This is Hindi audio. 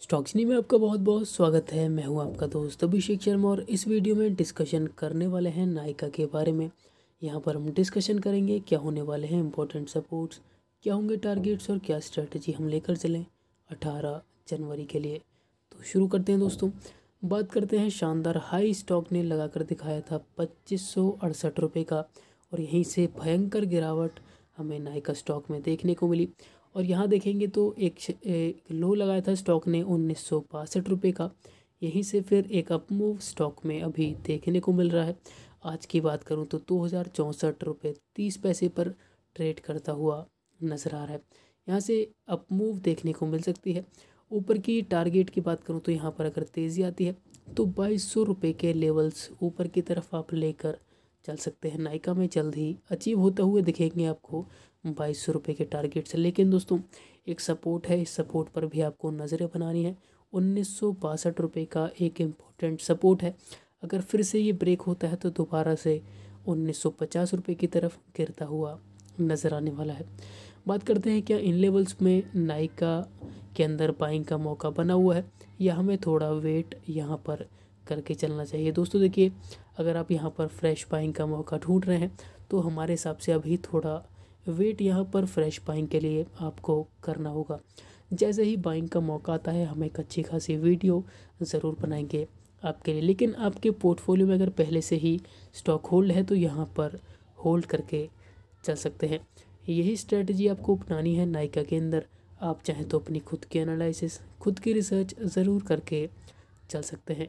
स्टॉक्सनी में आपका बहुत बहुत स्वागत है मैं हूं आपका दोस्त अभिषेक शर्मा और इस वीडियो में डिस्कशन करने वाले हैं नायका के बारे में यहां पर हम डिस्कशन करेंगे क्या होने वाले हैं इम्पोर्टेंट सपोर्ट्स क्या होंगे टारगेट्स और क्या स्ट्रेटजी हम लेकर चलें अठारह जनवरी के लिए तो शुरू करते हैं दोस्तों बात करते हैं शानदार हाई स्टॉक ने लगा दिखाया था पच्चीस सौ का और यहीं से भयंकर गिरावट हमें नायका स्टॉक में देखने को मिली और यहाँ देखेंगे तो एक, एक लो लगाया था स्टॉक ने उन्नीस सौ बासठ रुपये का यहीं से फिर एक अपमूव स्टॉक में अभी देखने को मिल रहा है आज की बात करूँ तो दो हज़ार चौंसठ रुपये तीस पैसे पर ट्रेड करता हुआ नज़र आ रहा है यहाँ से अपमूव देखने को मिल सकती है ऊपर की टारगेट की बात करूँ तो यहाँ पर अगर तेज़ी आती है तो बाईस सौ रुपये के लेवल्स ऊपर की तरफ आप लेकर चल सकते हैं नायका में जल्द ही अचीव होते हुए दिखेंगे आपको बाईस सौ रुपये के टारगेट से लेकिन दोस्तों एक सपोर्ट है इस सपोर्ट पर भी आपको नज़रें बनानी है उन्नीस सौ बासठ रुपये का एक इम्पोर्टेंट सपोर्ट है अगर फिर से ये ब्रेक होता है तो दोबारा से उन्नीस सौ पचास रुपये की तरफ गिरता हुआ नज़र आने वाला है बात करते हैं क्या इन लेवल्स में नायका के अंदर बाइंग का मौका बना हुआ है या हमें थोड़ा वेट यहाँ पर करके चलना चाहिए दोस्तों देखिए अगर आप यहाँ पर फ्रेश पाइंग का मौका ढूंढ रहे हैं तो हमारे हिसाब से अभी थोड़ा वेट यहाँ पर फ्रेश पाइंग के लिए आपको करना होगा जैसे ही बाइंग का मौका आता है हम एक अच्छी खासी वीडियो ज़रूर बनाएंगे आपके लिए लेकिन आपके पोर्टफोलियो में अगर पहले से ही स्टॉक होल्ड है तो यहाँ पर होल्ड करके चल सकते हैं यही स्ट्रेटजी आपको अपनानी है नायका के अंदर आप चाहें तो अपनी खुद की एनालिसिस खुद की रिसर्च ज़रूर करके चल सकते हैं